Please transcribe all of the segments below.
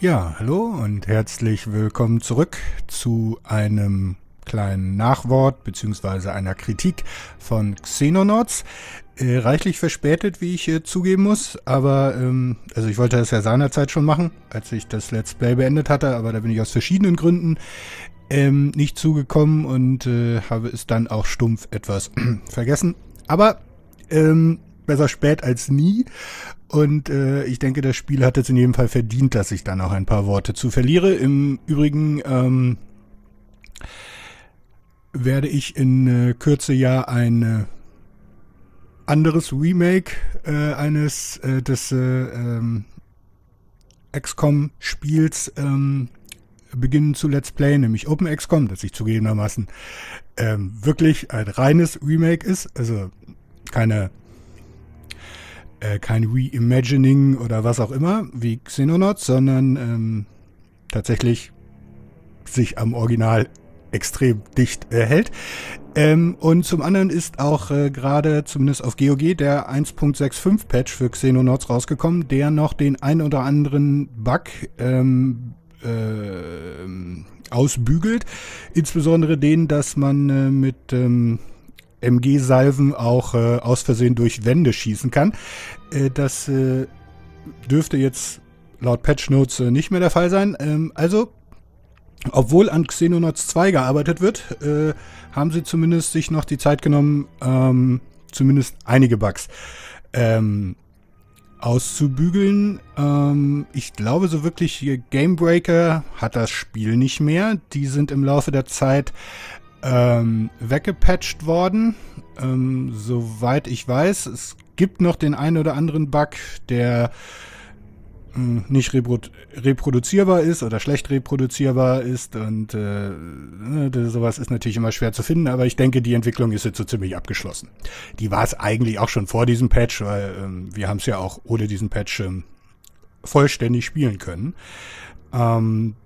Ja, hallo und herzlich willkommen zurück zu einem kleinen Nachwort bzw. einer Kritik von Xenonauts. Äh, reichlich verspätet, wie ich äh, zugeben muss, aber ähm, also ich wollte das ja seinerzeit schon machen, als ich das Let's Play beendet hatte, aber da bin ich aus verschiedenen Gründen ähm, nicht zugekommen und äh, habe es dann auch stumpf etwas vergessen. Aber ähm, besser spät als nie. Und äh, ich denke, das Spiel hat es in jedem Fall verdient, dass ich da noch ein paar Worte zu verliere. Im Übrigen ähm, werde ich in äh, Kürze ja ein äh, anderes Remake äh, eines äh, des äh, ähm, XCOM-Spiels ähm, beginnen zu Let's Play, nämlich Open XCOM, das ich zugegebenermaßen ähm, wirklich ein reines Remake ist. Also keine äh, kein Reimagining oder was auch immer, wie Xenonauts, sondern ähm, tatsächlich sich am Original extrem dicht erhält. Ähm, und zum anderen ist auch äh, gerade zumindest auf GOG der 1.65 Patch für Xenonauts rausgekommen, der noch den ein oder anderen Bug ähm, äh, ausbügelt. Insbesondere den, dass man äh, mit ähm, MG-Salven auch äh, aus Versehen durch Wände schießen kann. Äh, das äh, dürfte jetzt laut Patch Notes äh, nicht mehr der Fall sein. Ähm, also, obwohl an Xenonauts 2 gearbeitet wird, äh, haben sie zumindest sich noch die Zeit genommen, ähm, zumindest einige Bugs ähm, auszubügeln. Ähm, ich glaube, so wirklich Gamebreaker hat das Spiel nicht mehr. Die sind im Laufe der Zeit ähm, weggepatcht worden. Ähm, soweit ich weiß, es gibt noch den einen oder anderen Bug, der ähm, nicht repro reproduzierbar ist oder schlecht reproduzierbar ist und äh, ne, sowas ist natürlich immer schwer zu finden, aber ich denke, die Entwicklung ist jetzt so ziemlich abgeschlossen. Die war es eigentlich auch schon vor diesem Patch, weil ähm, wir haben es ja auch ohne diesen Patch ähm, vollständig spielen können. Ähm,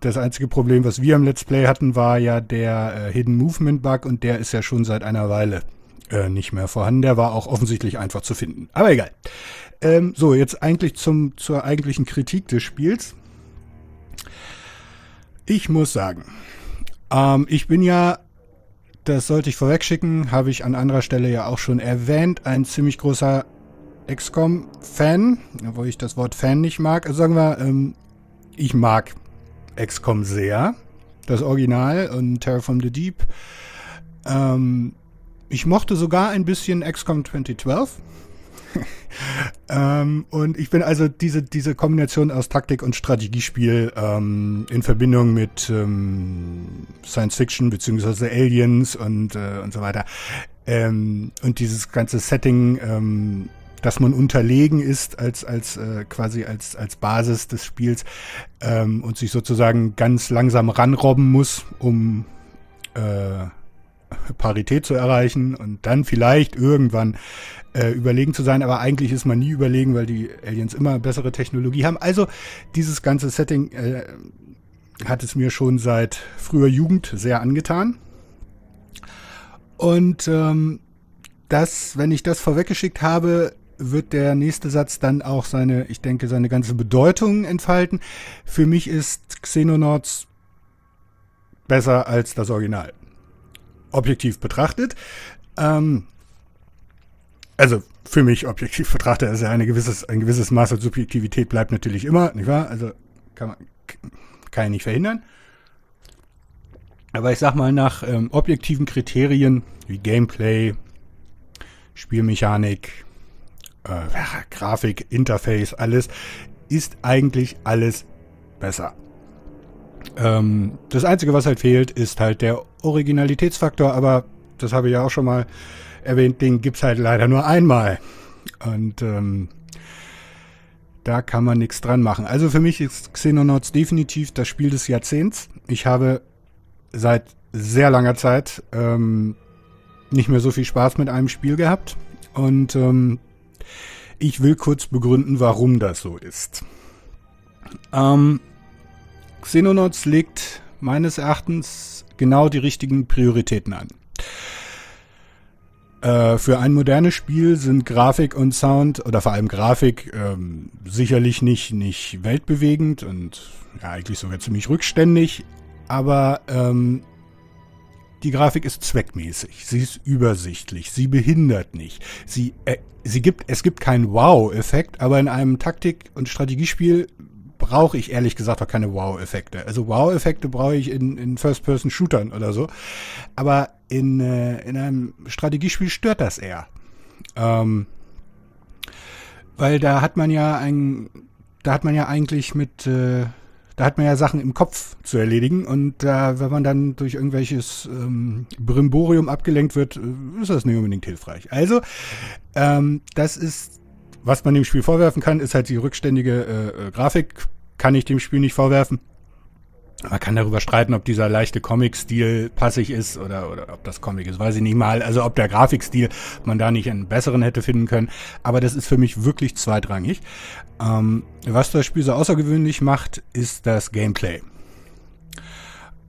das einzige Problem, was wir im Let's Play hatten, war ja der äh, Hidden Movement Bug und der ist ja schon seit einer Weile äh, nicht mehr vorhanden. Der war auch offensichtlich einfach zu finden. Aber egal. Ähm, so, jetzt eigentlich zum, zur eigentlichen Kritik des Spiels. Ich muss sagen, ähm, ich bin ja, das sollte ich vorwegschicken, habe ich an anderer Stelle ja auch schon erwähnt, ein ziemlich großer XCOM-Fan, obwohl ich das Wort Fan nicht mag. Also sagen wir, ähm, ich mag XCOM sehr. Das Original und Terraform the Deep. Ähm, ich mochte sogar ein bisschen XCOM 2012. ähm, und ich bin also diese, diese Kombination aus Taktik und Strategiespiel ähm, in Verbindung mit ähm, Science Fiction beziehungsweise Aliens und, äh, und so weiter. Ähm, und dieses ganze Setting ähm, dass man unterlegen ist als, als äh, quasi als, als Basis des Spiels ähm, und sich sozusagen ganz langsam ranrobben muss, um äh, Parität zu erreichen und dann vielleicht irgendwann äh, überlegen zu sein. Aber eigentlich ist man nie überlegen, weil die Aliens immer bessere Technologie haben. Also dieses ganze Setting äh, hat es mir schon seit früher Jugend sehr angetan. Und ähm, das, wenn ich das vorweggeschickt habe, wird der nächste Satz dann auch seine, ich denke, seine ganze Bedeutung entfalten. Für mich ist Xenonauts besser als das Original. Objektiv betrachtet. Ähm, also für mich objektiv betrachtet, also eine gewisses, ein gewisses Maß an Subjektivität bleibt natürlich immer, nicht wahr? Also kann man kann ich nicht verhindern. Aber ich sag mal, nach ähm, objektiven Kriterien wie Gameplay, Spielmechanik, äh, Grafik, Interface, alles, ist eigentlich alles besser. Ähm, das Einzige, was halt fehlt, ist halt der Originalitätsfaktor, aber das habe ich ja auch schon mal erwähnt, den gibt es halt leider nur einmal. Und ähm, da kann man nichts dran machen. Also für mich ist Xenonauts definitiv das Spiel des Jahrzehnts. Ich habe seit sehr langer Zeit ähm, nicht mehr so viel Spaß mit einem Spiel gehabt. Und ähm, ich will kurz begründen, warum das so ist. Ähm, Xenonauts legt meines Erachtens genau die richtigen Prioritäten an. Äh, für ein modernes Spiel sind Grafik und Sound oder vor allem Grafik ähm, sicherlich nicht, nicht weltbewegend und ja, eigentlich sogar ziemlich rückständig, aber ähm, die Grafik ist zweckmäßig, sie ist übersichtlich, sie behindert nicht. Sie, äh, sie gibt, es gibt keinen Wow-Effekt, aber in einem Taktik- und Strategiespiel brauche ich ehrlich gesagt auch keine Wow-Effekte. Also Wow-Effekte brauche ich in, in First-Person-Shootern oder so. Aber in, äh, in einem Strategiespiel stört das eher. Ähm, weil da hat man ja ein, da hat man ja eigentlich mit, äh, da hat man ja Sachen im Kopf zu erledigen und äh, wenn man dann durch irgendwelches ähm, Brimborium abgelenkt wird, äh, ist das nicht unbedingt hilfreich. Also, ähm, das ist, was man dem Spiel vorwerfen kann, ist halt die rückständige äh, äh Grafik, kann ich dem Spiel nicht vorwerfen. Man kann darüber streiten, ob dieser leichte Comic-Stil passig ist oder, oder ob das Comic ist, weiß ich nicht mal. Also ob der Grafikstil, man da nicht einen besseren hätte finden können. Aber das ist für mich wirklich zweitrangig. Ähm, was das Spiel so außergewöhnlich macht, ist das Gameplay.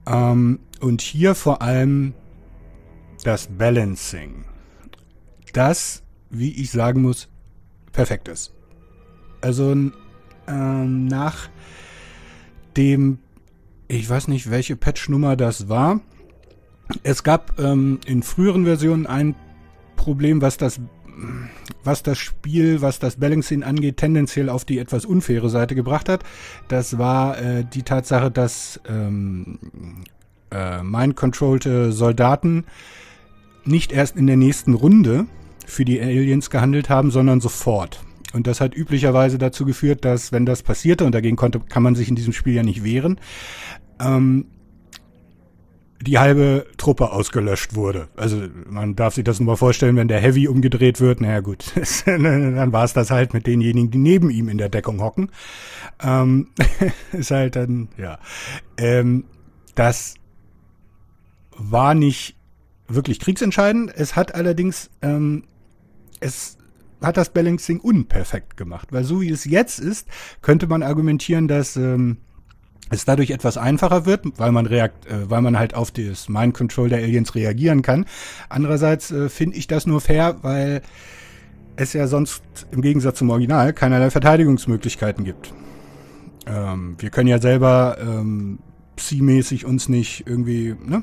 Ähm, und hier vor allem das Balancing. Das, wie ich sagen muss, perfekt ist. Also ähm, nach dem ich weiß nicht, welche Patchnummer das war. Es gab ähm, in früheren Versionen ein Problem, was das, was das Spiel, was das Balancing angeht, tendenziell auf die etwas unfaire Seite gebracht hat. Das war äh, die Tatsache, dass ähm, äh, mind-controllte Soldaten nicht erst in der nächsten Runde für die Aliens gehandelt haben, sondern sofort. Und das hat üblicherweise dazu geführt, dass, wenn das passierte, und dagegen konnte, kann man sich in diesem Spiel ja nicht wehren, ähm, die halbe Truppe ausgelöscht wurde. Also man darf sich das nur mal vorstellen, wenn der Heavy umgedreht wird, naja gut, dann war es das halt mit denjenigen, die neben ihm in der Deckung hocken. Ähm, ist halt dann, ja. Ähm, das war nicht wirklich kriegsentscheidend. Es hat allerdings, ähm, es hat das Balancing unperfekt gemacht. Weil so wie es jetzt ist, könnte man argumentieren, dass ähm, es dadurch etwas einfacher wird, weil man reakt, äh, weil man halt auf das Mind Control der Aliens reagieren kann. Andererseits äh, finde ich das nur fair, weil es ja sonst im Gegensatz zum Original keinerlei Verteidigungsmöglichkeiten gibt. Ähm, wir können ja selber ähm, Psi-mäßig uns nicht irgendwie ne,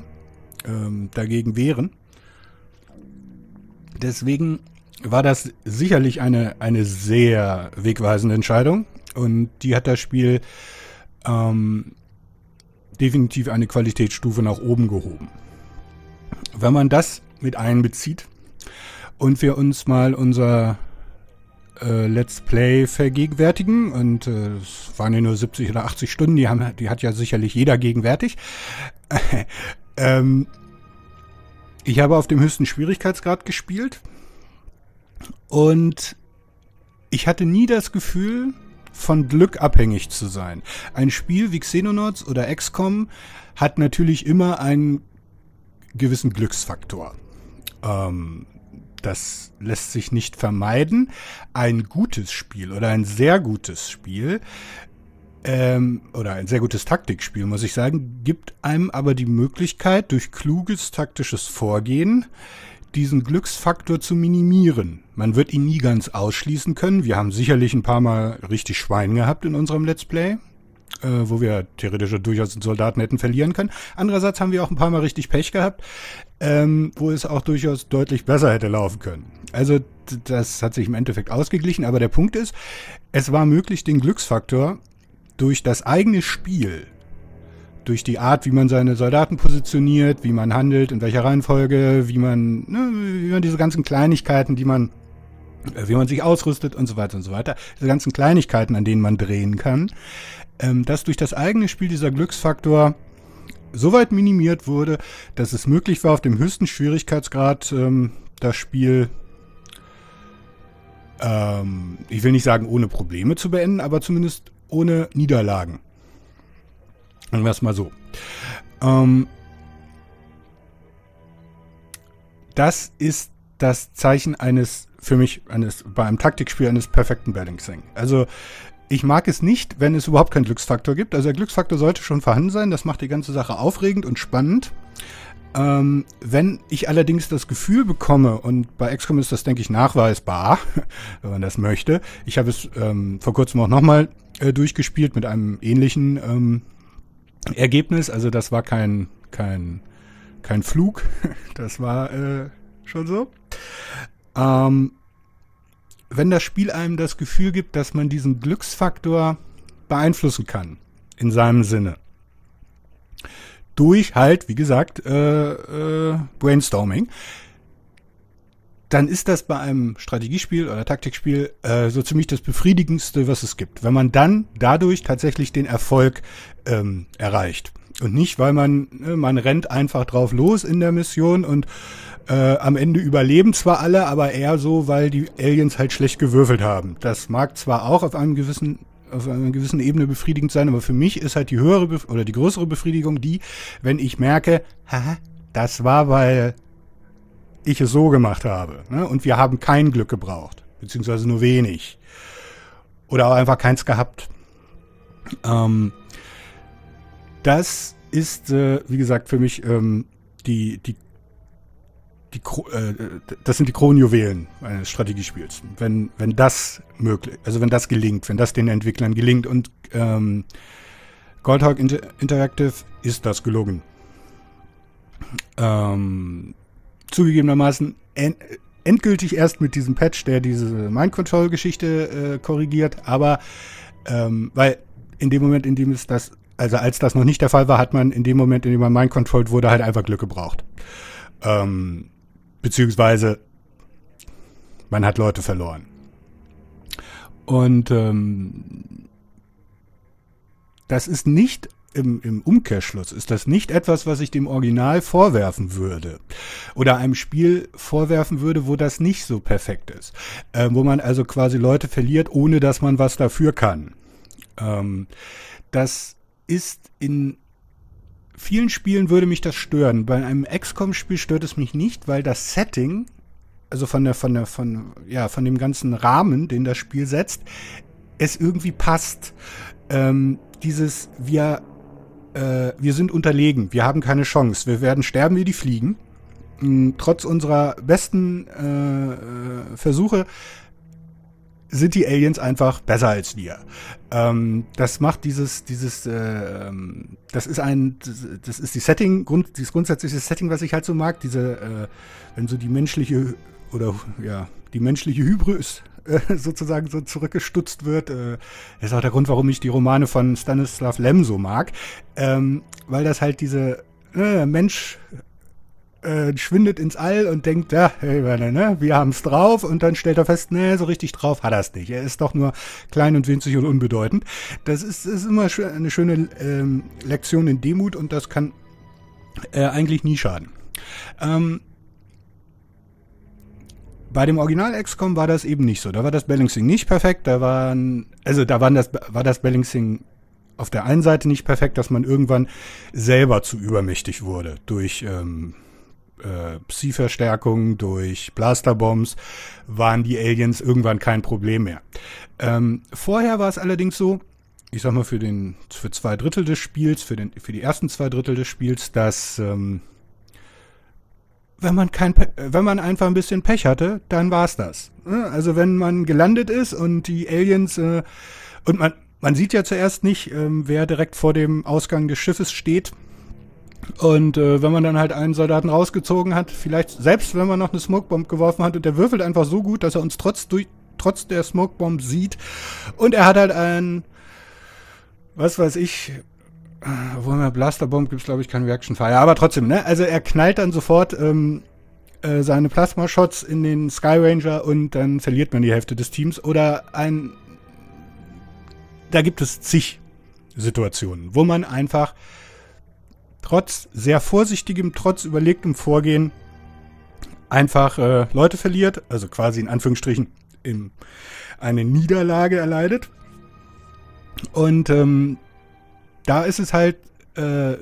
ähm, dagegen wehren. Deswegen war das sicherlich eine, eine sehr wegweisende Entscheidung. Und die hat das Spiel ähm, definitiv eine Qualitätsstufe nach oben gehoben. Wenn man das mit einbezieht und wir uns mal unser äh, Let's Play vergegenwärtigen, und äh, es äh, waren ja nur 70 oder 80 Stunden, die, haben, die hat ja sicherlich jeder gegenwärtig. ähm, ich habe auf dem höchsten Schwierigkeitsgrad gespielt und ich hatte nie das Gefühl, von Glück abhängig zu sein. Ein Spiel wie Xenonauts oder XCOM hat natürlich immer einen gewissen Glücksfaktor. Ähm, das lässt sich nicht vermeiden. Ein gutes Spiel oder ein sehr gutes Spiel ähm, oder ein sehr gutes Taktikspiel, muss ich sagen, gibt einem aber die Möglichkeit, durch kluges taktisches Vorgehen diesen Glücksfaktor zu minimieren. Man wird ihn nie ganz ausschließen können. Wir haben sicherlich ein paar Mal richtig Schwein gehabt in unserem Let's Play, äh, wo wir theoretisch durchaus einen Soldaten hätten verlieren können. Andererseits haben wir auch ein paar Mal richtig Pech gehabt, ähm, wo es auch durchaus deutlich besser hätte laufen können. Also das hat sich im Endeffekt ausgeglichen, aber der Punkt ist, es war möglich, den Glücksfaktor durch das eigene Spiel durch die Art, wie man seine Soldaten positioniert, wie man handelt, in welcher Reihenfolge, wie man, ne, wie man diese ganzen Kleinigkeiten, die man, äh, wie man sich ausrüstet und so weiter und so weiter, diese ganzen Kleinigkeiten, an denen man drehen kann, ähm, dass durch das eigene Spiel dieser Glücksfaktor so weit minimiert wurde, dass es möglich war, auf dem höchsten Schwierigkeitsgrad ähm, das Spiel ähm, ich will nicht sagen ohne Probleme zu beenden, aber zumindest ohne Niederlagen Sagen wir es mal so. Ähm, das ist das Zeichen eines, für mich, eines, bei einem Taktikspiel eines perfekten Balancing. Also, ich mag es nicht, wenn es überhaupt keinen Glücksfaktor gibt. Also, der Glücksfaktor sollte schon vorhanden sein. Das macht die ganze Sache aufregend und spannend. Ähm, wenn ich allerdings das Gefühl bekomme, und bei XCOM ist das, denke ich, nachweisbar, wenn man das möchte. Ich habe es ähm, vor kurzem auch nochmal äh, durchgespielt mit einem ähnlichen ähm, Ergebnis. Also das war kein, kein, kein Flug. Das war äh, schon so. Ähm, wenn das Spiel einem das Gefühl gibt, dass man diesen Glücksfaktor beeinflussen kann, in seinem Sinne. Durch halt, wie gesagt, äh, äh, Brainstorming dann ist das bei einem Strategiespiel oder Taktikspiel äh, so ziemlich das Befriedigendste, was es gibt. Wenn man dann dadurch tatsächlich den Erfolg ähm, erreicht. Und nicht, weil man, ne, man rennt einfach drauf los in der Mission und äh, am Ende überleben zwar alle, aber eher so, weil die Aliens halt schlecht gewürfelt haben. Das mag zwar auch auf einem gewissen auf einer gewissen Ebene befriedigend sein, aber für mich ist halt die höhere Bef oder die größere Befriedigung die, wenn ich merke, haha, das war, weil ich es so gemacht habe. Ne? Und wir haben kein Glück gebraucht, beziehungsweise nur wenig. Oder auch einfach keins gehabt. Ähm, das ist, äh, wie gesagt, für mich ähm, die, die, die äh, das sind die Kronjuwelen eines Strategiespiels. Wenn, wenn das möglich, also wenn das gelingt, wenn das den Entwicklern gelingt und ähm, Goldhawk Inter Interactive ist das gelungen. Ähm, zugegebenermaßen endgültig erst mit diesem Patch, der diese Mind-Control-Geschichte äh, korrigiert, aber ähm, weil in dem Moment, in dem es das, also als das noch nicht der Fall war, hat man in dem Moment, in dem man Mind-Controlled wurde, halt einfach Glück gebraucht. Ähm, beziehungsweise man hat Leute verloren. Und ähm, das ist nicht im, im Umkehrschluss ist das nicht etwas, was ich dem Original vorwerfen würde oder einem Spiel vorwerfen würde, wo das nicht so perfekt ist, äh, wo man also quasi Leute verliert, ohne dass man was dafür kann. Ähm, das ist in vielen Spielen würde mich das stören. Bei einem XCOM-Spiel stört es mich nicht, weil das Setting, also von der von der von ja von dem ganzen Rahmen, den das Spiel setzt, es irgendwie passt. Ähm, dieses wir äh, wir sind unterlegen, wir haben keine Chance, wir werden sterben wie die Fliegen. Hm, trotz unserer besten äh, äh, Versuche sind die Aliens einfach besser als wir. Ähm, das macht dieses, dieses, äh, ähm, das ist ein, das ist die Setting, Grund, dieses grundsätzliche Setting, was ich halt so mag, diese, äh, wenn so die menschliche oder ja, die menschliche Hybris äh, sozusagen so zurückgestutzt wird. Äh, das ist auch der Grund, warum ich die Romane von Stanislav Lem so mag, ähm, weil das halt diese äh, Mensch äh, schwindet ins All und denkt, ja, hey, ne, ne, ne wir haben's drauf und dann stellt er fest, nee, so richtig drauf hat er es nicht. Er ist doch nur klein und winzig und unbedeutend. Das ist, ist immer eine schöne ähm, Lektion in Demut und das kann äh, eigentlich nie schaden. Ähm, bei dem Original XCOM war das eben nicht so. Da war das Balancing nicht perfekt. Da waren, also da waren das, war das Balancing auf der einen Seite nicht perfekt, dass man irgendwann selber zu übermächtig wurde durch ähm, äh, Psi-Verstärkung, durch Blasterbombs, waren die Aliens irgendwann kein Problem mehr. Ähm, vorher war es allerdings so, ich sag mal für den für zwei Drittel des Spiels, für den für die ersten zwei Drittel des Spiels, dass ähm, wenn man kein, äh, wenn man einfach ein bisschen Pech hatte, dann war's das. Ne? Also wenn man gelandet ist und die Aliens äh, und man, man sieht ja zuerst nicht, ähm, wer direkt vor dem Ausgang des Schiffes steht. Und äh, wenn man dann halt einen Soldaten rausgezogen hat, vielleicht selbst wenn man noch eine Smokebomb geworfen hat und der würfelt einfach so gut, dass er uns trotz durch, trotz der Smokebomb sieht. Und er hat halt einen was weiß ich, äh, Warhammer Blasterbomb gibt es, glaube ich, keinen Reaction Fire. Aber trotzdem, ne? Also er knallt dann sofort ähm, äh, seine Plasma-Shots in den Sky Ranger und dann verliert man die Hälfte des Teams. Oder ein. Da gibt es zig Situationen, wo man einfach trotz sehr vorsichtigem, trotz überlegtem Vorgehen einfach äh, Leute verliert, also quasi in Anführungsstrichen in eine Niederlage erleidet. Und ähm, da ist es halt, äh,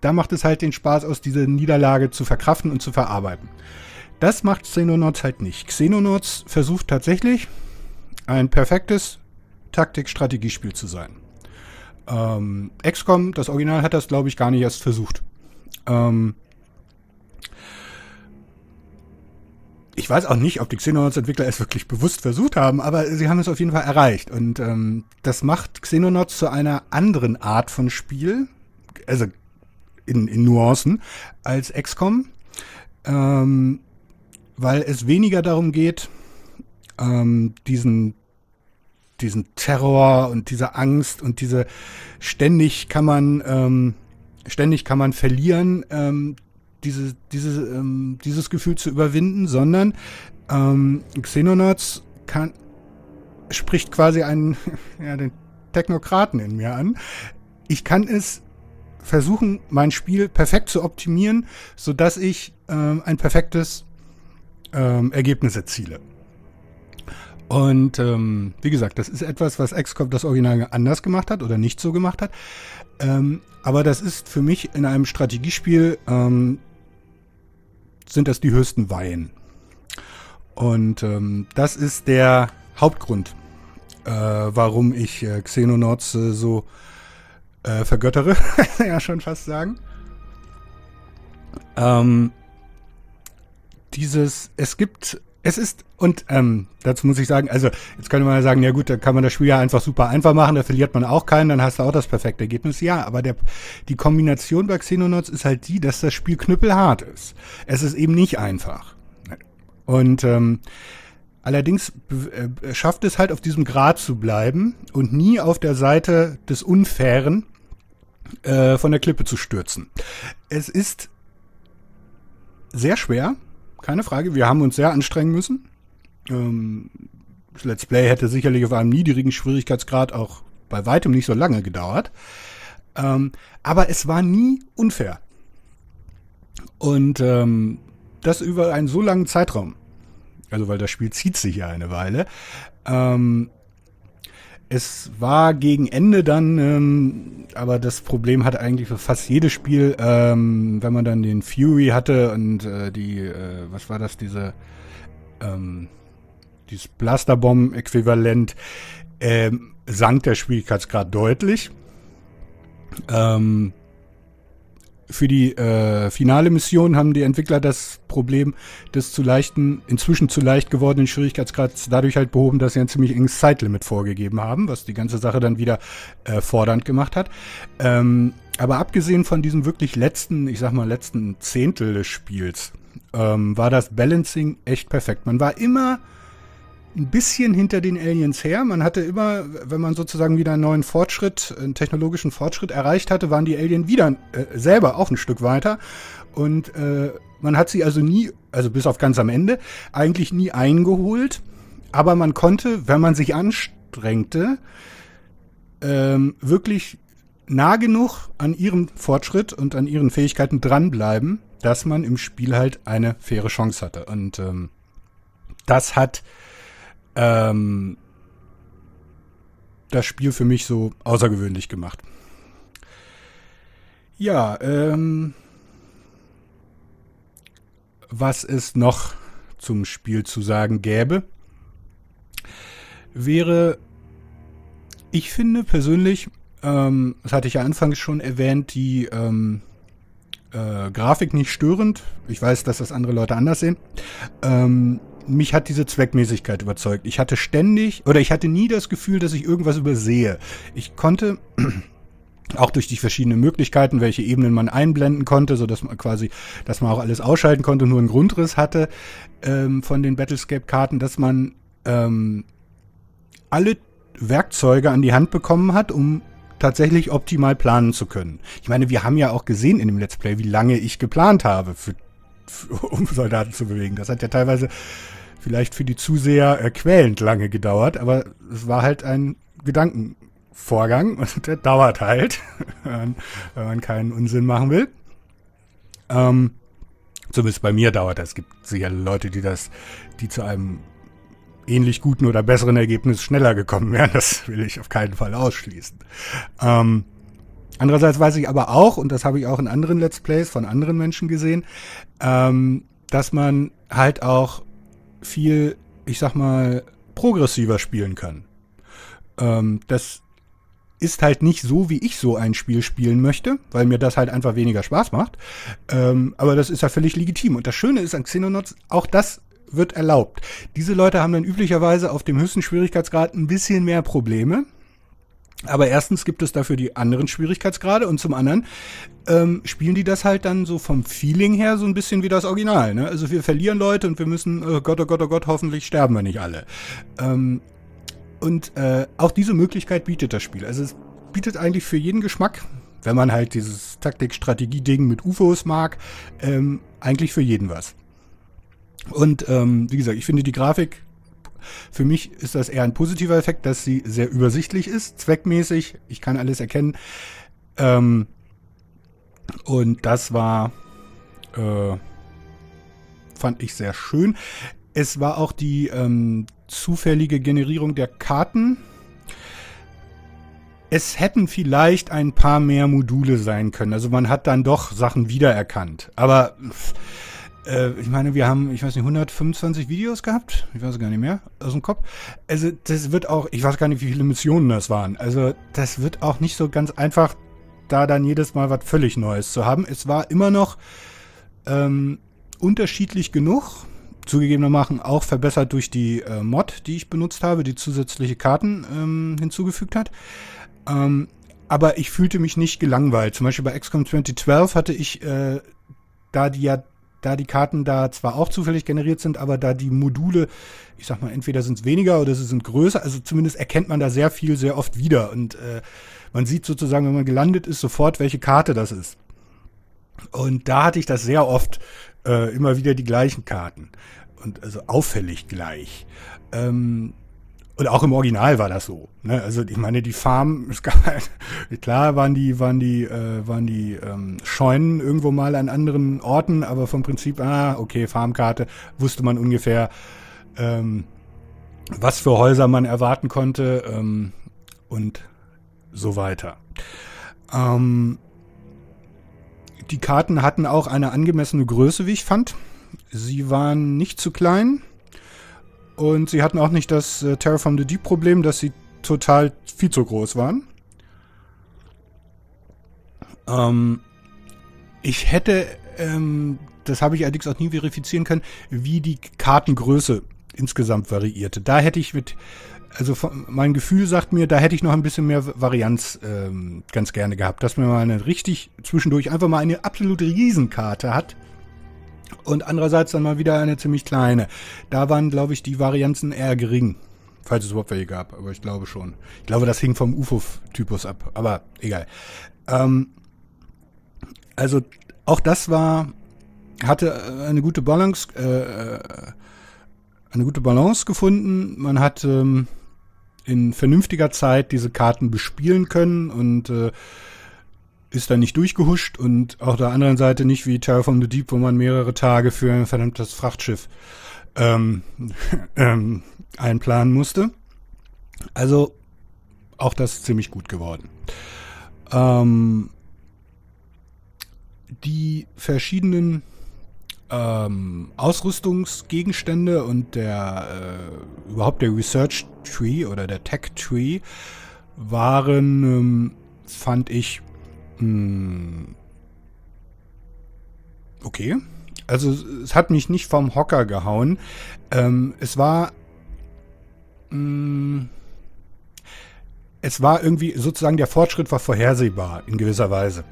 da macht es halt den Spaß, aus dieser Niederlage zu verkraften und zu verarbeiten. Das macht Xenonauts halt nicht. Xenonauts versucht tatsächlich, ein perfektes Taktik-Strategiespiel zu sein. Ähm, XCOM, das Original, hat das, glaube ich, gar nicht erst versucht. Ähm, ich weiß auch nicht, ob die Xenonauts-Entwickler es wirklich bewusst versucht haben, aber sie haben es auf jeden Fall erreicht. Und ähm, das macht Xenonauts zu einer anderen Art von Spiel, also in, in Nuancen, als XCOM, ähm, weil es weniger darum geht, ähm, diesen diesen Terror und diese Angst und diese ständig kann man ähm, ständig kann man verlieren, ähm, diese, diese, ähm, dieses Gefühl zu überwinden, sondern ähm, Xenonauts kann, spricht quasi einen, ja, den Technokraten in mir an. Ich kann es versuchen, mein Spiel perfekt zu optimieren, sodass ich ähm, ein perfektes ähm, Ergebnis erziele. Und ähm, wie gesagt, das ist etwas, was XCOM das Original anders gemacht hat oder nicht so gemacht hat. Ähm, aber das ist für mich in einem Strategiespiel, ähm, sind das die höchsten Weihen. Und ähm, das ist der Hauptgrund, äh, warum ich äh, Xenonauts äh, so äh, vergöttere, ja schon fast sagen. Ähm, dieses, es gibt es ist, und ähm, dazu muss ich sagen, also jetzt könnte man ja sagen, ja gut, da kann man das Spiel ja einfach super einfach machen, da verliert man auch keinen, dann hast du auch das perfekte Ergebnis. Ja, aber der, die Kombination bei Xenonauts ist halt die, dass das Spiel knüppelhart ist. Es ist eben nicht einfach. Und ähm, allerdings äh, schafft es halt auf diesem Grad zu bleiben und nie auf der Seite des Unfairen äh, von der Klippe zu stürzen. Es ist sehr schwer, keine Frage. Wir haben uns sehr anstrengen müssen. Ähm, Let's Play hätte sicherlich auf einem niedrigen Schwierigkeitsgrad auch bei weitem nicht so lange gedauert. Ähm, aber es war nie unfair. Und ähm, das über einen so langen Zeitraum. Also weil das Spiel zieht sich ja eine Weile. Ähm, es war gegen Ende dann, ähm, aber das Problem hatte eigentlich für fast jedes Spiel, ähm, wenn man dann den Fury hatte und äh, die, äh, was war das, diese, ähm, dieses Blasterbomb-Äquivalent, ähm, sank der Schwierigkeitsgrad deutlich. Ähm, für die äh, finale Mission haben die Entwickler das Problem des zu leichten, inzwischen zu leicht gewordenen Schwierigkeitsgrads dadurch halt behoben, dass sie ein ziemlich enges Zeitlimit vorgegeben haben, was die ganze Sache dann wieder äh, fordernd gemacht hat. Ähm, aber abgesehen von diesem wirklich letzten, ich sag mal, letzten Zehntel des Spiels, ähm, war das Balancing echt perfekt. Man war immer ein bisschen hinter den Aliens her. Man hatte immer, wenn man sozusagen wieder einen neuen Fortschritt, einen technologischen Fortschritt erreicht hatte, waren die Alien wieder äh, selber auch ein Stück weiter. Und äh, man hat sie also nie, also bis auf ganz am Ende, eigentlich nie eingeholt. Aber man konnte, wenn man sich anstrengte, ähm, wirklich nah genug an ihrem Fortschritt und an ihren Fähigkeiten dranbleiben, dass man im Spiel halt eine faire Chance hatte. Und ähm, das hat ähm, das Spiel für mich so außergewöhnlich gemacht. Ja, ähm, was es noch zum Spiel zu sagen gäbe, wäre, ich finde persönlich, ähm, das hatte ich ja anfangs schon erwähnt, die ähm, äh, Grafik nicht störend. Ich weiß, dass das andere Leute anders sehen. Ähm, mich hat diese Zweckmäßigkeit überzeugt. Ich hatte ständig oder ich hatte nie das Gefühl, dass ich irgendwas übersehe. Ich konnte auch durch die verschiedenen Möglichkeiten, welche Ebenen man einblenden konnte, so dass man quasi, dass man auch alles ausschalten konnte und nur einen Grundriss hatte ähm, von den Battlescape-Karten, dass man ähm, alle Werkzeuge an die Hand bekommen hat, um tatsächlich optimal planen zu können. Ich meine, wir haben ja auch gesehen in dem Let's Play, wie lange ich geplant habe für um Soldaten zu bewegen. Das hat ja teilweise vielleicht für die Zuseher äh, quälend lange gedauert, aber es war halt ein Gedankenvorgang und der dauert halt, wenn man keinen Unsinn machen will. Ähm, zumindest bei mir dauert das. Es gibt sicher Leute, die das, die zu einem ähnlich guten oder besseren Ergebnis schneller gekommen wären. Das will ich auf keinen Fall ausschließen. Ähm, andererseits weiß ich aber auch, und das habe ich auch in anderen Let's Plays von anderen Menschen gesehen, ähm, dass man halt auch viel, ich sag mal, progressiver spielen können. Ähm, das ist halt nicht so, wie ich so ein Spiel spielen möchte, weil mir das halt einfach weniger Spaß macht. Ähm, aber das ist ja völlig legitim. Und das Schöne ist an Xenonauts, auch das wird erlaubt. Diese Leute haben dann üblicherweise auf dem höchsten Schwierigkeitsgrad ein bisschen mehr Probleme, aber erstens gibt es dafür die anderen Schwierigkeitsgrade und zum anderen ähm, spielen die das halt dann so vom Feeling her so ein bisschen wie das Original. Ne? Also wir verlieren Leute und wir müssen, oh Gott, oh Gott, oh Gott, hoffentlich sterben wir nicht alle. Ähm, und äh, auch diese Möglichkeit bietet das Spiel. Also es bietet eigentlich für jeden Geschmack, wenn man halt dieses Taktik-Strategie-Ding mit UFOs mag, ähm, eigentlich für jeden was. Und ähm, wie gesagt, ich finde die Grafik für mich ist das eher ein positiver Effekt, dass sie sehr übersichtlich ist, zweckmäßig. Ich kann alles erkennen. Ähm, und das war, äh, fand ich sehr schön. Es war auch die ähm, zufällige Generierung der Karten. Es hätten vielleicht ein paar mehr Module sein können. Also man hat dann doch Sachen wiedererkannt. Aber pff, äh, ich meine, wir haben, ich weiß nicht, 125 Videos gehabt. Ich weiß gar nicht mehr aus dem Kopf. Also das wird auch, ich weiß gar nicht, wie viele Missionen das waren. Also das wird auch nicht so ganz einfach, da dann jedes Mal was völlig Neues zu haben. Es war immer noch ähm, unterschiedlich genug. Zugegebenermaßen auch verbessert durch die äh, Mod, die ich benutzt habe, die zusätzliche Karten ähm, hinzugefügt hat. Ähm, aber ich fühlte mich nicht gelangweilt. Zum Beispiel bei XCOM 2012 hatte ich äh, da die ja da die Karten da zwar auch zufällig generiert sind, aber da die Module, ich sag mal, entweder sind es weniger oder sie sind größer, also zumindest erkennt man da sehr viel, sehr oft wieder. Und äh, man sieht sozusagen, wenn man gelandet ist, sofort, welche Karte das ist. Und da hatte ich das sehr oft, äh, immer wieder die gleichen Karten. Und also auffällig gleich. Ähm, und auch im Original war das so. Ne? Also ich meine, die Farm, halt, klar waren die, waren die, äh, waren die ähm, Scheunen irgendwo mal an anderen Orten, aber vom Prinzip, ah, okay, Farmkarte, wusste man ungefähr, ähm, was für Häuser man erwarten konnte ähm, und so weiter. Ähm, die Karten hatten auch eine angemessene Größe, wie ich fand. Sie waren nicht zu klein, und sie hatten auch nicht das äh, Terraform the Deep Problem, dass sie total viel zu groß waren. Ähm, ich hätte, ähm, das habe ich allerdings auch nie verifizieren können, wie die Kartengröße insgesamt variierte. Da hätte ich mit, also von, mein Gefühl sagt mir, da hätte ich noch ein bisschen mehr Varianz ähm, ganz gerne gehabt, dass man mal eine richtig zwischendurch einfach mal eine absolute Riesenkarte hat und andererseits dann mal wieder eine ziemlich kleine. Da waren, glaube ich, die Varianzen eher gering. Falls es überhaupt welche gab, aber ich glaube schon. Ich glaube, das hing vom UFO-Typus ab, aber egal. Ähm, also auch das war, hatte äh, eine gute Balance, äh, äh, eine gute Balance gefunden. Man hat ähm, in vernünftiger Zeit diese Karten bespielen können und äh, ist da nicht durchgehuscht und auf der anderen Seite nicht wie Terraform the Deep, wo man mehrere Tage für ein verdammtes Frachtschiff ähm, ähm, einplanen musste. Also auch das ist ziemlich gut geworden. Ähm, die verschiedenen ähm, Ausrüstungsgegenstände und der äh, überhaupt der Research Tree oder der Tech Tree waren, ähm, fand ich, hm. Okay. Also es hat mich nicht vom Hocker gehauen. Ähm, es war... Hm, es war irgendwie sozusagen der Fortschritt war vorhersehbar in gewisser Weise.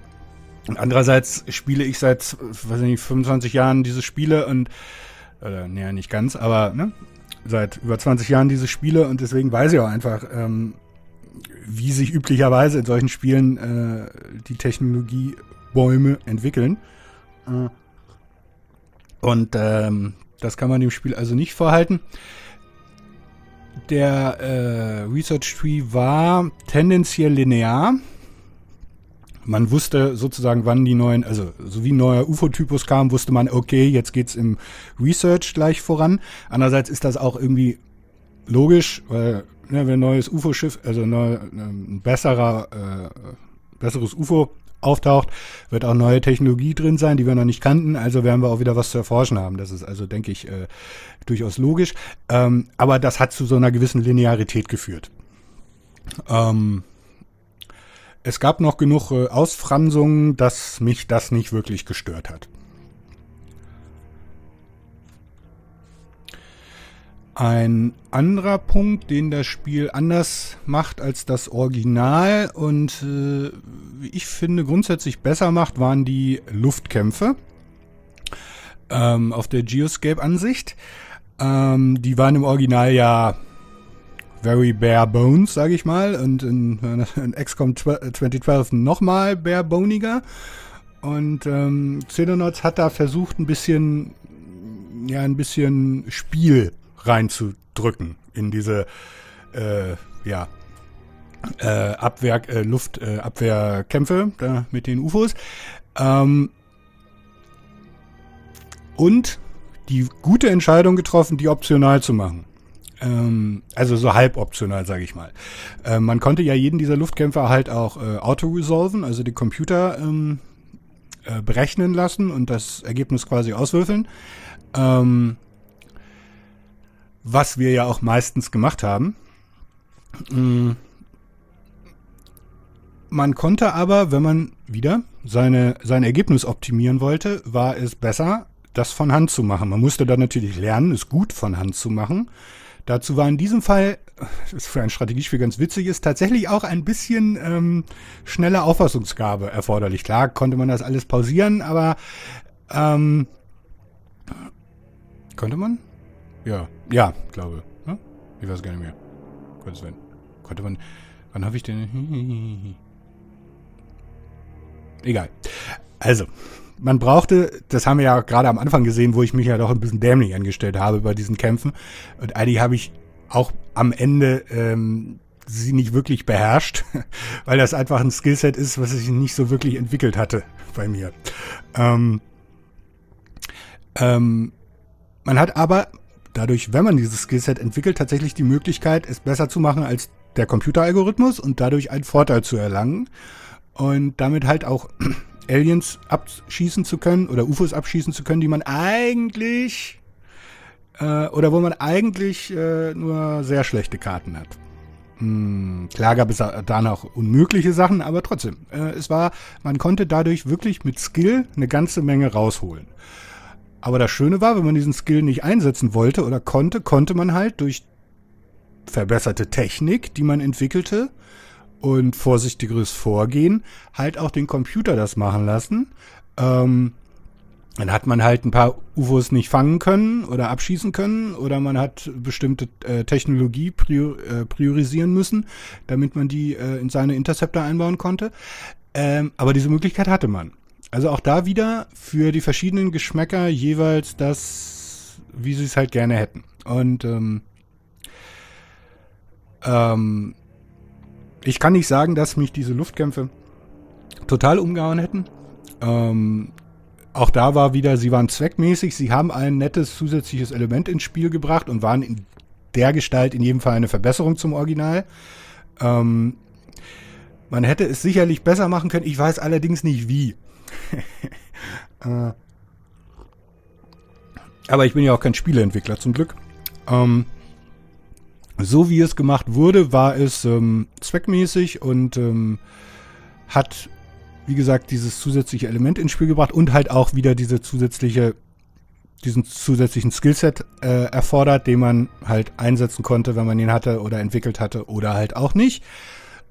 Und andererseits spiele ich seit, weiß nicht, 25 Jahren diese Spiele und, äh, naja, nicht ganz, aber ne, seit über 20 Jahren diese Spiele und deswegen weiß ich auch einfach, ähm, wie sich üblicherweise in solchen Spielen äh, die Technologiebäume entwickeln. Äh, und ähm, das kann man dem Spiel also nicht vorhalten. Der äh, Research Tree war tendenziell linear. Man wusste sozusagen, wann die neuen, also so wie ein neuer UFO-Typus kam, wusste man, okay, jetzt geht's im Research gleich voran. Andererseits ist das auch irgendwie logisch, weil ne, wenn ein neues UFO-Schiff, also neu, ne, ein besserer, äh, besseres UFO auftaucht, wird auch neue Technologie drin sein, die wir noch nicht kannten. Also werden wir auch wieder was zu erforschen haben. Das ist also, denke ich, äh, durchaus logisch. Ähm, aber das hat zu so einer gewissen Linearität geführt. Ähm, es gab noch genug äh, Ausfransungen, dass mich das nicht wirklich gestört hat. Ein anderer Punkt, den das Spiel anders macht als das Original und äh, wie ich finde grundsätzlich besser macht, waren die Luftkämpfe ähm, auf der Geoscape-Ansicht. Ähm, die waren im Original ja very bare bones, sage ich mal, und in, in XCOM 2012 nochmal bare boniger. Und ähm, Xenonauts hat da versucht, ein bisschen, ja, ein bisschen Spiel reinzudrücken in diese äh, ja, äh, Abwehr, äh, Luftabwehrkämpfe äh, mit den UFOs. Ähm, und die gute Entscheidung getroffen, die optional zu machen. Ähm, also so halb optional, sage ich mal. Äh, man konnte ja jeden dieser Luftkämpfer halt auch äh, auto-resolven, also den Computer ähm, äh, berechnen lassen und das Ergebnis quasi auswürfeln. Ähm, was wir ja auch meistens gemacht haben. Mm. Man konnte aber, wenn man wieder seine, sein Ergebnis optimieren wollte, war es besser, das von Hand zu machen. Man musste dann natürlich lernen, es gut von Hand zu machen. Dazu war in diesem Fall, das für ein Strategiespiel ganz witzig ist, tatsächlich auch ein bisschen ähm, schnelle Auffassungsgabe erforderlich. Klar konnte man das alles pausieren, aber ähm, konnte man? Ja, ja, glaube. Hm? Ich weiß gar nicht mehr. Gottes Willen. Konnte man... Wann habe ich denn... Egal. Also, man brauchte, das haben wir ja gerade am Anfang gesehen, wo ich mich ja doch ein bisschen dämlich angestellt habe bei diesen Kämpfen. Und eigentlich habe ich auch am Ende ähm, sie nicht wirklich beherrscht, weil das einfach ein Skillset ist, was ich nicht so wirklich entwickelt hatte bei mir. Ähm, ähm, man hat aber dadurch, wenn man dieses Skillset entwickelt, tatsächlich die Möglichkeit, es besser zu machen als der Computeralgorithmus und dadurch einen Vorteil zu erlangen und damit halt auch Aliens abschießen zu können oder UFOs abschießen zu können, die man eigentlich äh, oder wo man eigentlich äh, nur sehr schlechte Karten hat. Hm, klar gab es da noch unmögliche Sachen, aber trotzdem, äh, es war, man konnte dadurch wirklich mit Skill eine ganze Menge rausholen. Aber das Schöne war, wenn man diesen Skill nicht einsetzen wollte oder konnte, konnte man halt durch verbesserte Technik, die man entwickelte, und vorsichtigeres Vorgehen halt auch den Computer das machen lassen. Ähm, dann hat man halt ein paar UFOs nicht fangen können oder abschießen können oder man hat bestimmte äh, Technologie prior, äh, priorisieren müssen, damit man die äh, in seine Interceptor einbauen konnte. Ähm, aber diese Möglichkeit hatte man. Also auch da wieder für die verschiedenen Geschmäcker jeweils das, wie sie es halt gerne hätten. Und ähm, ähm, ich kann nicht sagen, dass mich diese Luftkämpfe total umgehauen hätten. Ähm, auch da war wieder, sie waren zweckmäßig, sie haben ein nettes zusätzliches Element ins Spiel gebracht und waren in der Gestalt in jedem Fall eine Verbesserung zum Original. Ähm, man hätte es sicherlich besser machen können, ich weiß allerdings nicht wie. Äh. aber ich bin ja auch kein Spieleentwickler, zum Glück. Ähm, so wie es gemacht wurde, war es ähm, zweckmäßig und ähm, hat, wie gesagt, dieses zusätzliche Element ins Spiel gebracht und halt auch wieder diese zusätzliche, diesen zusätzlichen Skillset äh, erfordert, den man halt einsetzen konnte, wenn man ihn hatte oder entwickelt hatte oder halt auch nicht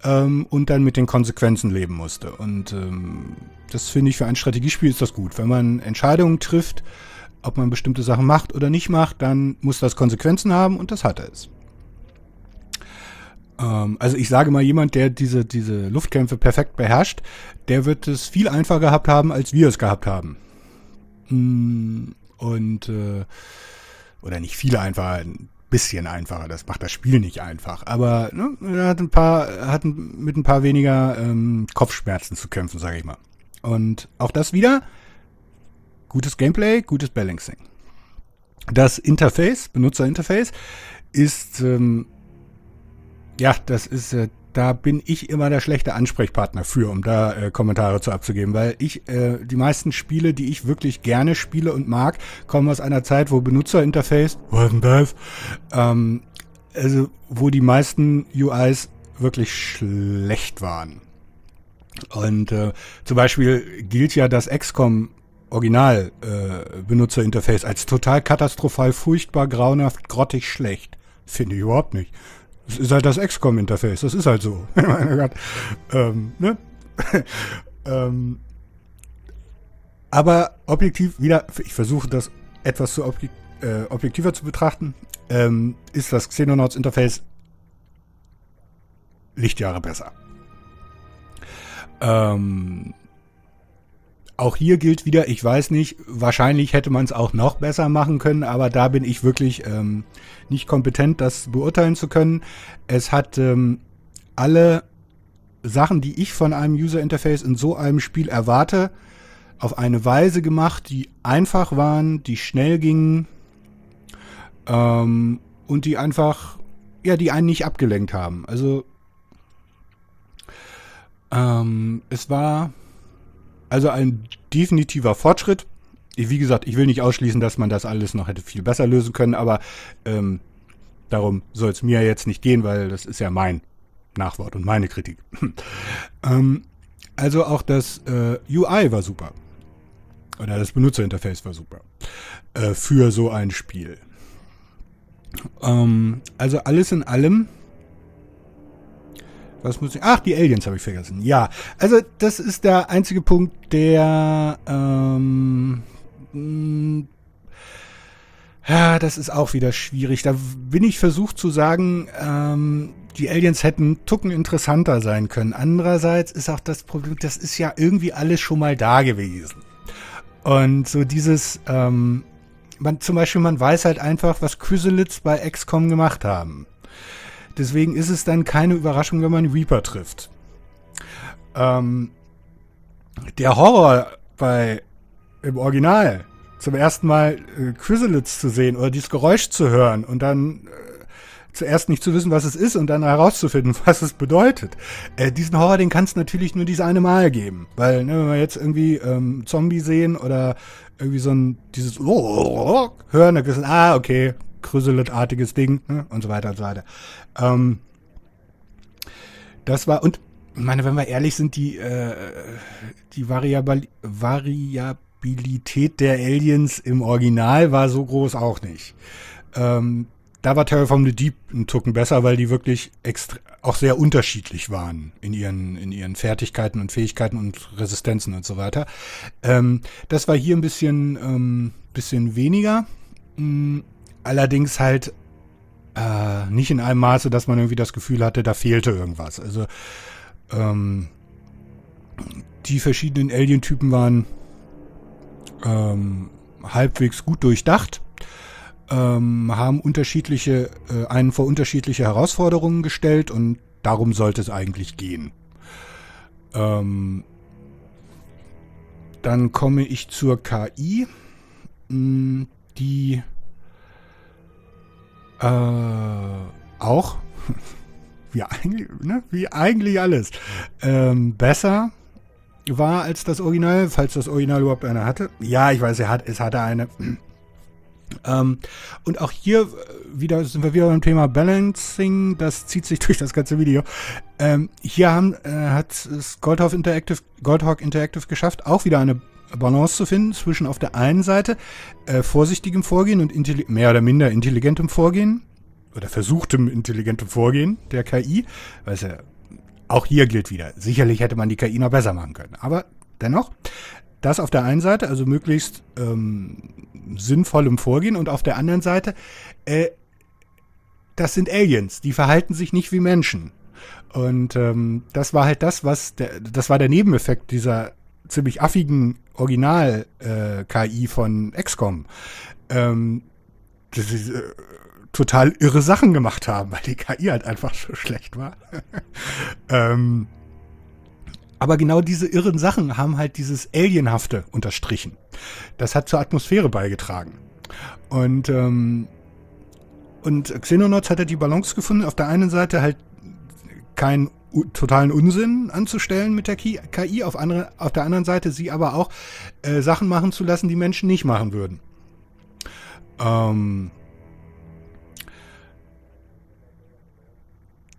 ähm, und dann mit den Konsequenzen leben musste. Und ähm, das finde ich für ein Strategiespiel ist das gut. Wenn man Entscheidungen trifft, ob man bestimmte Sachen macht oder nicht macht, dann muss das Konsequenzen haben und das hatte es. Ähm, also ich sage mal, jemand, der diese, diese Luftkämpfe perfekt beherrscht, der wird es viel einfacher gehabt haben, als wir es gehabt haben. Mm, und äh, oder nicht viel einfacher bisschen einfacher. Das macht das Spiel nicht einfach. Aber ne, er hat ein paar, hat mit ein paar weniger ähm, Kopfschmerzen zu kämpfen, sage ich mal. Und auch das wieder gutes Gameplay, gutes Balancing. Das Interface, Benutzerinterface, ist ähm, ja, das ist äh, da bin ich immer der schlechte Ansprechpartner für, um da äh, Kommentare zu abzugeben, weil ich äh, die meisten Spiele, die ich wirklich gerne spiele und mag, kommen aus einer Zeit, wo Benutzerinterface, was denn das? Ähm, also wo die meisten UIs wirklich schlecht waren. Und äh, zum Beispiel gilt ja das XCOM Original äh, Benutzerinterface als total katastrophal, furchtbar, grauenhaft, grottig schlecht. Finde ich überhaupt nicht. Es ist halt das XCOM-Interface, das ist halt so. Oh ähm, ne? ähm, aber objektiv, wieder, ich versuche das etwas zu objek äh, objektiver zu betrachten, ähm, ist das Xenonauts-Interface Lichtjahre besser. Ähm, auch hier gilt wieder, ich weiß nicht, wahrscheinlich hätte man es auch noch besser machen können, aber da bin ich wirklich ähm, nicht kompetent, das beurteilen zu können. Es hat ähm, alle Sachen, die ich von einem User Interface in so einem Spiel erwarte, auf eine Weise gemacht, die einfach waren, die schnell gingen ähm, und die einfach, ja, die einen nicht abgelenkt haben. Also ähm, es war also ein definitiver Fortschritt. Wie gesagt, ich will nicht ausschließen, dass man das alles noch hätte viel besser lösen können, aber ähm, darum soll es mir jetzt nicht gehen, weil das ist ja mein Nachwort und meine Kritik. ähm, also auch das äh, UI war super. Oder das Benutzerinterface war super. Äh, für so ein Spiel. Ähm, also alles in allem was muss ich? Ach, die Aliens habe ich vergessen. Ja, also das ist der einzige Punkt, der ähm, mh, mm, ja, das ist auch wieder schwierig. Da bin ich versucht zu sagen, ähm, die Aliens hätten Tucken interessanter sein können. Andererseits ist auch das Problem, das ist ja irgendwie alles schon mal da gewesen. Und so dieses, ähm, man, zum Beispiel, man weiß halt einfach, was Küselitz bei XCOM gemacht haben. Deswegen ist es dann keine Überraschung, wenn man Reaper trifft. Ähm, der Horror bei im Original zum ersten Mal äh, Quizzlets zu sehen oder dieses Geräusch zu hören und dann äh, zuerst nicht zu wissen, was es ist und dann herauszufinden, was es bedeutet. Äh, diesen Horror, den kann es natürlich nur dieses eine Mal geben, weil ne, wenn wir jetzt irgendwie ähm, Zombie sehen oder irgendwie so ein dieses oh, oh, oh hören, dann wissen, ah okay, krüseletartiges Ding ne? und so weiter und so weiter. Ähm, das war, und ich meine, wenn wir ehrlich sind, die, äh, die Variabil Variabilität der Aliens im Original war so groß auch nicht. Ähm, da war Terraform the Deep ein Tucken besser, weil die wirklich auch sehr unterschiedlich waren in ihren, in ihren Fertigkeiten und Fähigkeiten und Resistenzen und so weiter. Ähm, das war hier ein bisschen, ähm, bisschen weniger. Mm. Allerdings halt äh, nicht in einem Maße, dass man irgendwie das Gefühl hatte, da fehlte irgendwas. Also ähm, die verschiedenen Alien-Typen waren ähm, halbwegs gut durchdacht, ähm, haben unterschiedliche, äh, einen vor unterschiedliche Herausforderungen gestellt und darum sollte es eigentlich gehen. Ähm, dann komme ich zur KI, mm, die äh, auch. Wie eigentlich, ne? Wie eigentlich alles. Ähm, besser war als das Original, falls das Original überhaupt eine hatte. Ja, ich weiß, er hat, es hatte eine. Ähm, und auch hier äh, wieder sind wir wieder beim Thema Balancing. Das zieht sich durch das ganze Video. Ähm, hier haben, äh, hat es Goldhawk Interactive, Goldhawk Interactive geschafft, auch wieder eine Balance zu finden zwischen auf der einen Seite äh, vorsichtigem Vorgehen und mehr oder minder intelligentem Vorgehen oder versuchtem intelligentem Vorgehen der KI. Weißt du, ja, auch hier gilt wieder, sicherlich hätte man die KI noch besser machen können. Aber dennoch, das auf der einen Seite, also möglichst ähm, sinnvollem Vorgehen und auf der anderen Seite, äh, das sind Aliens, die verhalten sich nicht wie Menschen. Und ähm, das war halt das, was der, das war der Nebeneffekt dieser ziemlich affigen Original-KI äh, von XCOM, ähm, das ist, äh, total irre Sachen gemacht haben, weil die KI halt einfach so schlecht war. ähm, aber genau diese irren Sachen haben halt dieses Alienhafte unterstrichen. Das hat zur Atmosphäre beigetragen. Und, ähm, und Xenonauts hat ja die Balance gefunden. Auf der einen Seite halt kein totalen Unsinn anzustellen mit der KI, auf, andere, auf der anderen Seite sie aber auch äh, Sachen machen zu lassen, die Menschen nicht machen würden. Ähm,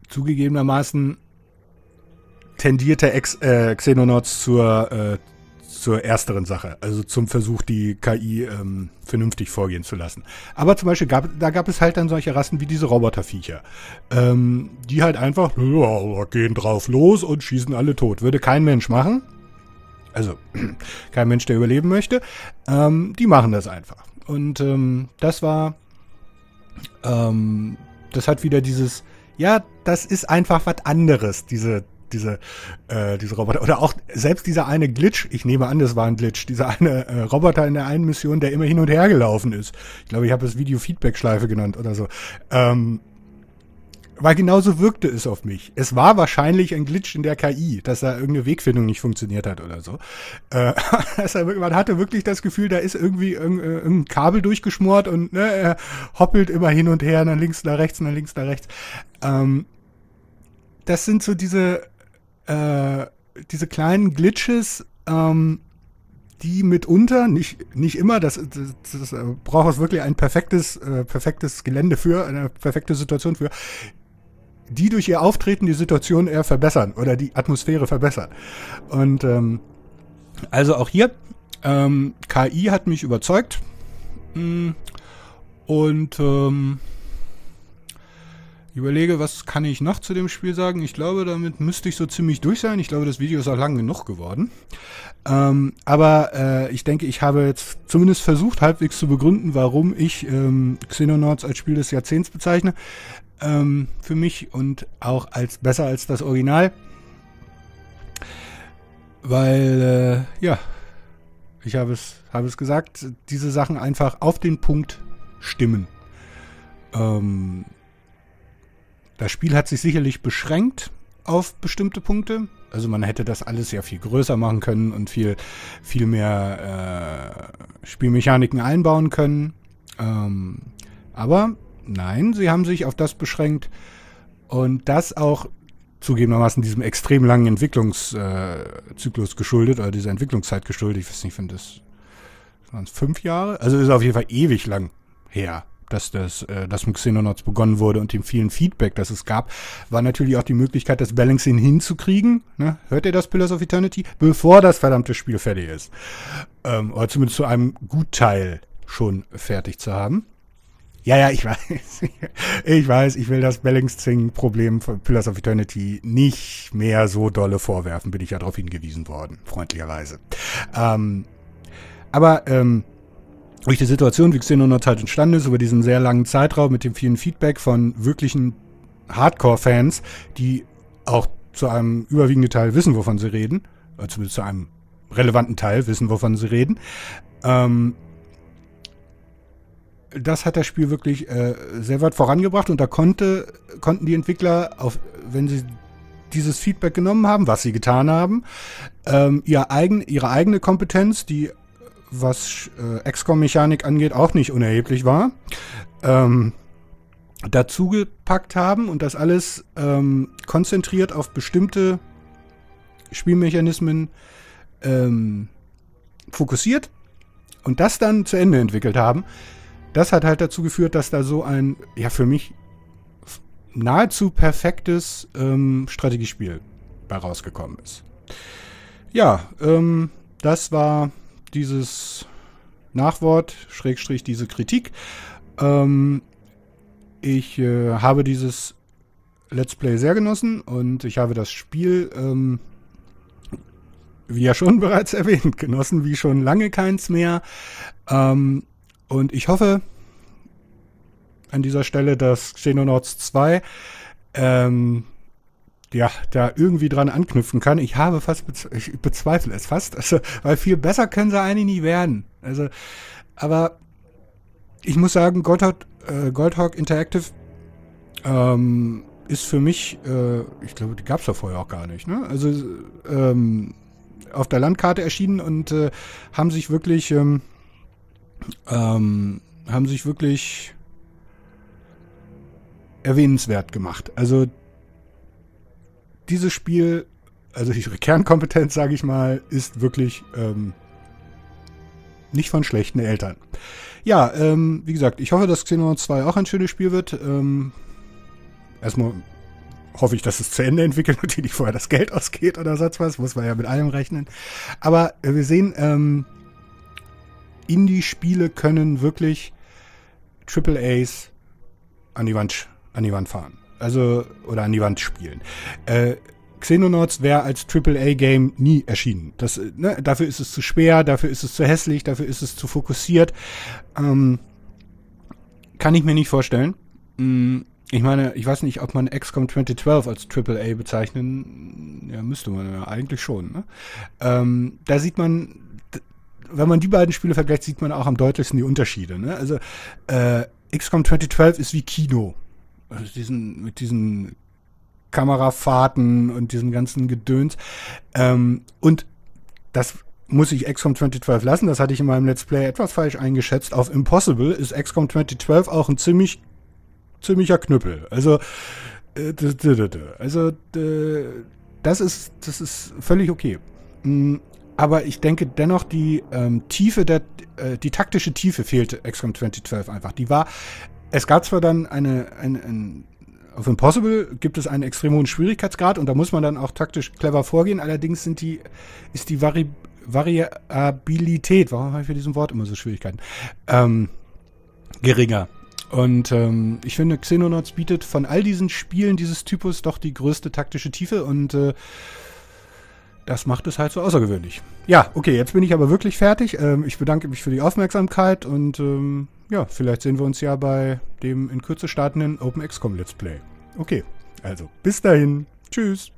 zugegebenermaßen tendierte Ex äh, Xenonauts zur äh, zur ersteren Sache, also zum Versuch, die KI ähm, vernünftig vorgehen zu lassen. Aber zum Beispiel gab, da gab es halt dann solche Rassen wie diese Roboterviecher, ähm, die halt einfach ja, gehen drauf los und schießen alle tot. Würde kein Mensch machen. Also kein Mensch, der überleben möchte. Ähm, die machen das einfach. Und ähm, das war, ähm, das hat wieder dieses, ja, das ist einfach was anderes, diese diese, äh, diese Roboter. Oder auch selbst dieser eine Glitch, ich nehme an, das war ein Glitch, dieser eine äh, Roboter in der einen Mission, der immer hin und her gelaufen ist. Ich glaube, ich habe das Video-Feedback-Schleife genannt oder so. Ähm, weil genauso wirkte es auf mich. Es war wahrscheinlich ein Glitch in der KI, dass da irgendeine Wegfindung nicht funktioniert hat oder so. Äh, man hatte wirklich das Gefühl, da ist irgendwie äh, ein Kabel durchgeschmort und ne, er hoppelt immer hin und her, nach links, nach rechts, nach links, nach rechts. Ähm, das sind so diese äh, diese kleinen Glitches, ähm, die mitunter, nicht, nicht immer, das, das, das, das äh, braucht es wirklich ein perfektes, äh, perfektes Gelände für, eine perfekte Situation für, die durch ihr Auftreten die Situation eher verbessern oder die Atmosphäre verbessern. Und ähm, also auch hier, ähm, KI hat mich überzeugt. Mm, und ähm, überlege, was kann ich noch zu dem Spiel sagen? Ich glaube, damit müsste ich so ziemlich durch sein. Ich glaube, das Video ist auch lang genug geworden. Ähm, aber äh, ich denke, ich habe jetzt zumindest versucht, halbwegs zu begründen, warum ich ähm, Xenonauts als Spiel des Jahrzehnts bezeichne. Ähm, für mich und auch als besser als das Original. Weil, äh, ja, ich habe es, habe es gesagt, diese Sachen einfach auf den Punkt stimmen. Ähm, das Spiel hat sich sicherlich beschränkt auf bestimmte Punkte. Also man hätte das alles ja viel größer machen können und viel, viel mehr äh, Spielmechaniken einbauen können. Ähm, aber nein, sie haben sich auf das beschränkt und das auch zugegebenermaßen diesem extrem langen Entwicklungszyklus äh, geschuldet oder dieser Entwicklungszeit geschuldet. Ich weiß nicht, wenn das waren es fünf Jahre. Also ist auf jeden Fall ewig lang her dass das, äh, dass mit Xenonauts begonnen wurde und dem vielen Feedback, das es gab, war natürlich auch die Möglichkeit, das Balancing hinzukriegen. Ne? Hört ihr das, Pillars of Eternity? Bevor das verdammte Spiel fertig ist. Ähm, oder zumindest zu einem Gutteil schon fertig zu haben. Ja, ja, ich weiß. Ich weiß, ich will das Balancing-Problem von Pillars of Eternity nicht mehr so dolle vorwerfen, bin ich ja darauf hingewiesen worden, freundlicherweise. Ähm, aber ähm, durch die Situation, wie Xenonaut halt entstanden ist, über diesen sehr langen Zeitraum mit dem vielen Feedback von wirklichen Hardcore-Fans, die auch zu einem überwiegenden Teil wissen, wovon sie reden, oder zumindest zu einem relevanten Teil wissen, wovon sie reden. Ähm, das hat das Spiel wirklich äh, sehr weit vorangebracht und da konnte, konnten die Entwickler, auf, wenn sie dieses Feedback genommen haben, was sie getan haben, ähm, ihr eigen, ihre eigene Kompetenz, die was äh, XCOM-Mechanik angeht, auch nicht unerheblich war, ähm, dazu haben und das alles ähm, konzentriert auf bestimmte Spielmechanismen ähm, fokussiert und das dann zu Ende entwickelt haben. Das hat halt dazu geführt, dass da so ein, ja, für mich nahezu perfektes ähm, Strategiespiel bei rausgekommen ist. Ja, ähm, das war dieses Nachwort, Schrägstrich diese Kritik. Ähm, ich äh, habe dieses Let's Play sehr genossen und ich habe das Spiel, ähm, wie ja schon bereits erwähnt, genossen, wie schon lange keins mehr. Ähm, und ich hoffe an dieser Stelle, dass Xenonauts 2 ähm, ja, da irgendwie dran anknüpfen kann. Ich habe fast, bez ich bezweifle es fast, also, weil viel besser können sie eigentlich nie werden. Also, aber ich muss sagen, Goldhawk, äh, Goldhawk Interactive ähm, ist für mich, äh, ich glaube, die gab es ja vorher auch gar nicht. Ne? Also ähm, auf der Landkarte erschienen und äh, haben sich wirklich, ähm, ähm haben sich wirklich erwähnenswert gemacht. Also dieses Spiel, also ihre Kernkompetenz, sage ich mal, ist wirklich ähm, nicht von schlechten Eltern. Ja, ähm, wie gesagt, ich hoffe, dass Xenon 2 auch ein schönes Spiel wird. Ähm, erstmal hoffe ich, dass es zu Ende entwickelt und die nicht vorher das Geld ausgeht oder sonst was. Muss man ja mit allem rechnen. Aber äh, wir sehen, ähm, Indie-Spiele können wirklich Triple A's an die Wand, an die Wand fahren. Also, oder an die Wand spielen. Äh, Xenonauts wäre als AAA-Game nie erschienen. Das, äh, ne, dafür ist es zu schwer, dafür ist es zu hässlich, dafür ist es zu fokussiert. Ähm, kann ich mir nicht vorstellen. Mm, ich meine, ich weiß nicht, ob man XCOM 2012 als AAA bezeichnen. Ja, müsste man ja eigentlich schon. Ne? Ähm, da sieht man, wenn man die beiden Spiele vergleicht, sieht man auch am deutlichsten die Unterschiede. Ne? Also, äh, XCOM 2012 ist wie Kino also diesen, mit diesen Kamerafahrten und diesen ganzen Gedöns. Ähm, und das muss ich XCOM 2012 lassen, das hatte ich in meinem Let's Play etwas falsch eingeschätzt. Auf Impossible ist XCOM 2012 auch ein ziemlich, ziemlicher Knüppel. Also, äh, also das ist, das ist völlig okay. Mm, aber ich denke dennoch, die ähm, Tiefe der, äh, die taktische Tiefe fehlte XCOM 2012 einfach. Die war es gab zwar dann eine, ein, ein, auf Impossible gibt es einen extrem hohen Schwierigkeitsgrad und da muss man dann auch taktisch clever vorgehen, allerdings sind die, ist die Vari Variabilität, warum habe ich für diesem Wort immer so Schwierigkeiten, ähm, geringer. Und ähm, ich finde, Xenonauts bietet von all diesen Spielen dieses Typus doch die größte taktische Tiefe und äh, das macht es halt so außergewöhnlich. Ja, okay, jetzt bin ich aber wirklich fertig. Ähm, ich bedanke mich für die Aufmerksamkeit und ähm, ja, vielleicht sehen wir uns ja bei dem in Kürze startenden OpenXCom Let's Play. Okay, also bis dahin. Tschüss.